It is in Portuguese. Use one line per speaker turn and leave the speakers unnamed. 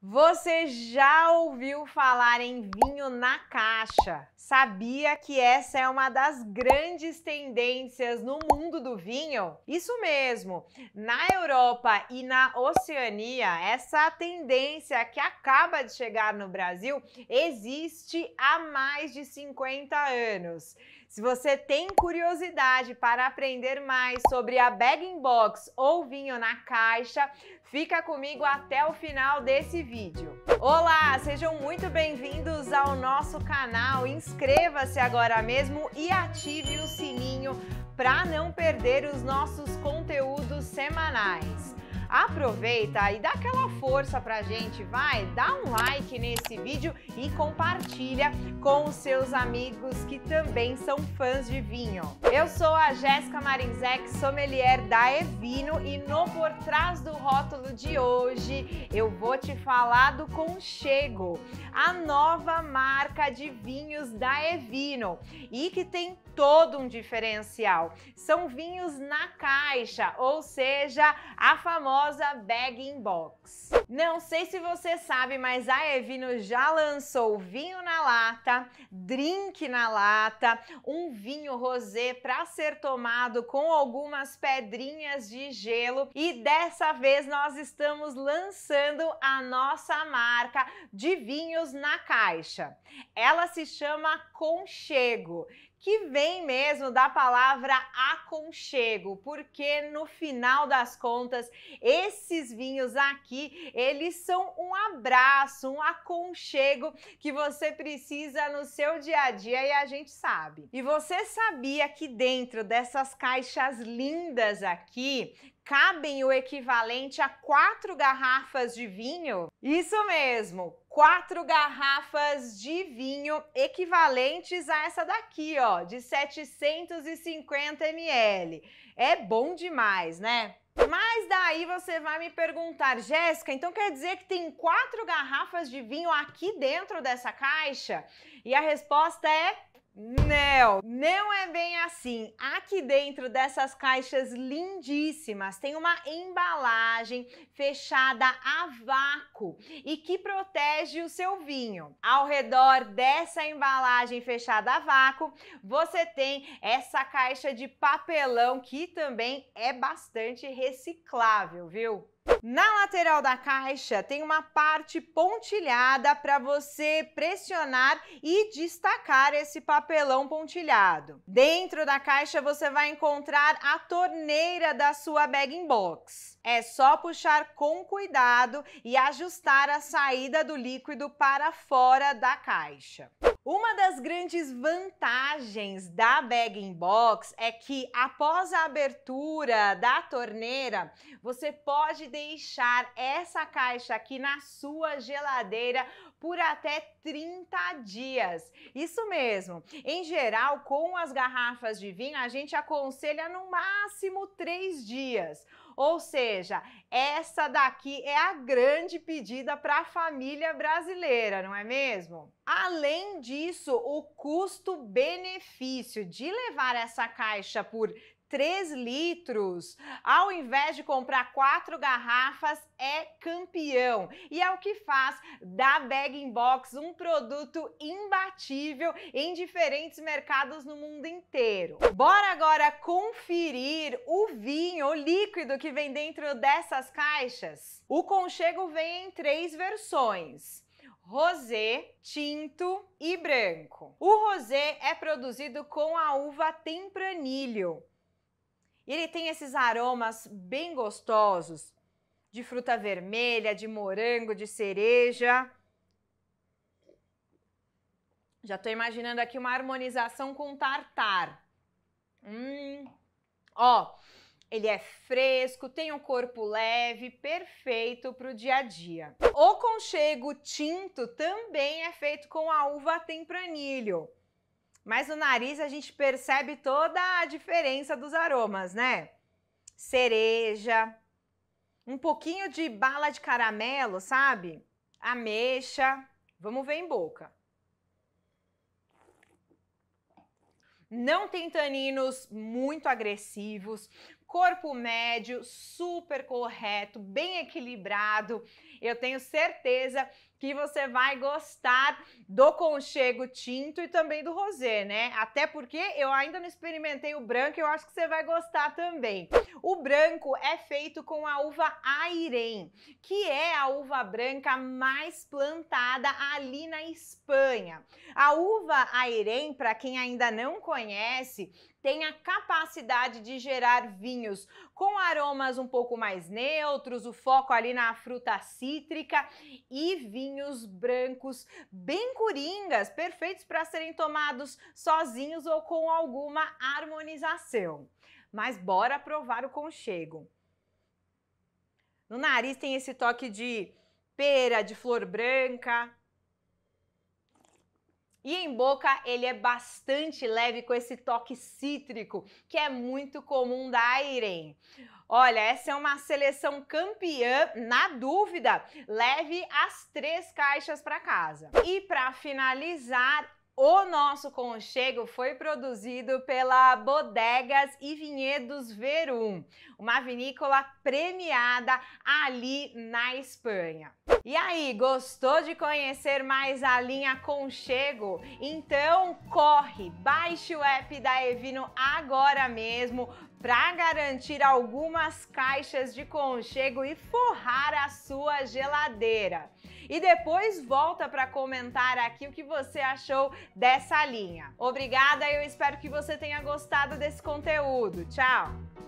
Você já ouviu falar em vinho na caixa? Sabia que essa é uma das grandes tendências no mundo do vinho? Isso mesmo! Na Europa e na Oceania, essa tendência que acaba de chegar no Brasil existe há mais de 50 anos. Se você tem curiosidade para aprender mais sobre a bagging box ou vinho na caixa, fica comigo até o final desse vídeo. Olá, sejam muito bem-vindos ao nosso canal. Inscreva-se agora mesmo e ative o sininho para não perder os nossos conteúdos semanais. Aproveita e dá aquela força pra gente, vai, dá um like nesse vídeo e compartilha com os seus amigos que também são fãs de vinho. Eu sou a Jéssica Marinzec, sommelier da Evino e no Por Trás do Rótulo de hoje eu vou te falar do Conchego, a nova marca marca de vinhos da Evino e que tem todo um diferencial. São vinhos na caixa, ou seja, a famosa bag in box. Não sei se você sabe, mas a Evino já lançou vinho na lata, drink na lata, um vinho rosé para ser tomado com algumas pedrinhas de gelo e dessa vez nós estamos lançando a nossa marca de vinhos na caixa. Ela se chama Conchego, que vem mesmo da palavra aconchego, porque no final das contas, esses vinhos aqui, eles são um abraço, um aconchego que você precisa no seu dia a dia e a gente sabe. E você sabia que dentro dessas caixas lindas aqui, cabem o equivalente a quatro garrafas de vinho? Isso mesmo, quatro garrafas de vinho equivalentes a essa daqui, ó, de 750 ml. É bom demais, né? Mas daí você vai me perguntar, Jéssica, então quer dizer que tem quatro garrafas de vinho aqui dentro dessa caixa? E a resposta é não, não é bem assim. Aqui dentro dessas caixas lindíssimas tem uma embalagem fechada a vácuo e que protege o seu vinho. Ao redor dessa embalagem fechada a vácuo, você tem essa caixa de papelão que também é bastante reciclável, viu? Na lateral da caixa tem uma parte pontilhada para você pressionar e destacar esse papelão pontilhado. Dentro da caixa você vai encontrar a torneira da sua bagging box. É só puxar com cuidado e ajustar a saída do líquido para fora da caixa. Uma das grandes vantagens da bag in box é que após a abertura da torneira, você pode deixar essa caixa aqui na sua geladeira por até 30 dias. Isso mesmo. Em geral, com as garrafas de vinho, a gente aconselha no máximo 3 dias. Ou seja, essa daqui é a grande pedida para a família brasileira, não é mesmo? Além disso, o custo-benefício de levar essa caixa por 3 litros. Ao invés de comprar quatro garrafas, é campeão. E é o que faz da Bag Box um produto imbatível em diferentes mercados no mundo inteiro. Bora agora conferir o vinho, o líquido que vem dentro dessas caixas. O conchego vem em três versões rosé, tinto e branco. O rosé é produzido com a uva tempranilho. E ele tem esses aromas bem gostosos de fruta vermelha, de morango, de cereja. Já estou imaginando aqui uma harmonização com tartar. Hum. Ó, ele é fresco, tem um corpo leve, perfeito para o dia a dia. O conchego tinto também é feito com a uva tempranilho. Mas no nariz a gente percebe toda a diferença dos aromas, né? Cereja, um pouquinho de bala de caramelo, sabe? Ameixa. Vamos ver em boca. Não tem taninos muito agressivos, corpo médio, super correto, bem equilibrado. Eu tenho certeza que você vai gostar do conchego tinto e também do rosé, né? Até porque eu ainda não experimentei o branco, eu acho que você vai gostar também. O branco é feito com a uva Airém, que é a uva branca mais plantada ali na Espanha. A uva Airém, para quem ainda não conhece, tem a capacidade de gerar vinhos com aromas um pouco mais neutros, o foco ali na fruta cítrica e vinhos brancos bem coringas, perfeitos para serem tomados sozinhos ou com alguma harmonização. Mas bora provar o conchego. No nariz tem esse toque de pera, de flor branca, e em boca ele é bastante leve com esse toque cítrico, que é muito comum da Airen. Olha, essa é uma seleção campeã, na dúvida, leve as três caixas para casa. E para finalizar, o nosso conchego foi produzido pela Bodegas e Vinhedos Verum, uma vinícola premiada ali na Espanha. E aí, gostou de conhecer mais a linha Conchego? Então corre, baixe o app da Evino agora mesmo para garantir algumas caixas de conchego e forrar a sua geladeira e depois volta para comentar aqui o que você achou dessa linha. Obrigada, eu espero que você tenha gostado desse conteúdo. Tchau!